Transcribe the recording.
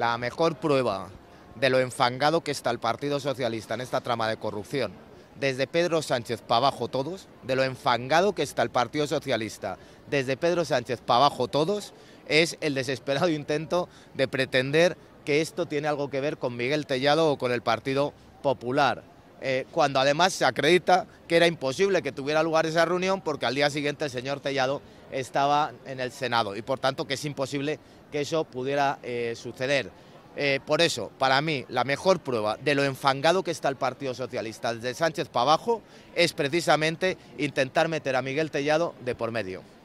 la mejor prueba de lo enfangado que está el Partido Socialista en esta trama de corrupción, desde Pedro Sánchez para abajo todos, de lo enfangado que está el Partido Socialista, desde Pedro Sánchez para abajo todos, es el desesperado intento de pretender que esto tiene algo que ver con Miguel Tellado o con el Partido Popular. Eh, cuando además se acredita que era imposible que tuviera lugar esa reunión porque al día siguiente el señor Tellado estaba en el Senado y por tanto que es imposible que eso pudiera eh, suceder. Eh, por eso, para mí, la mejor prueba de lo enfangado que está el Partido Socialista desde Sánchez para abajo es precisamente intentar meter a Miguel Tellado de por medio.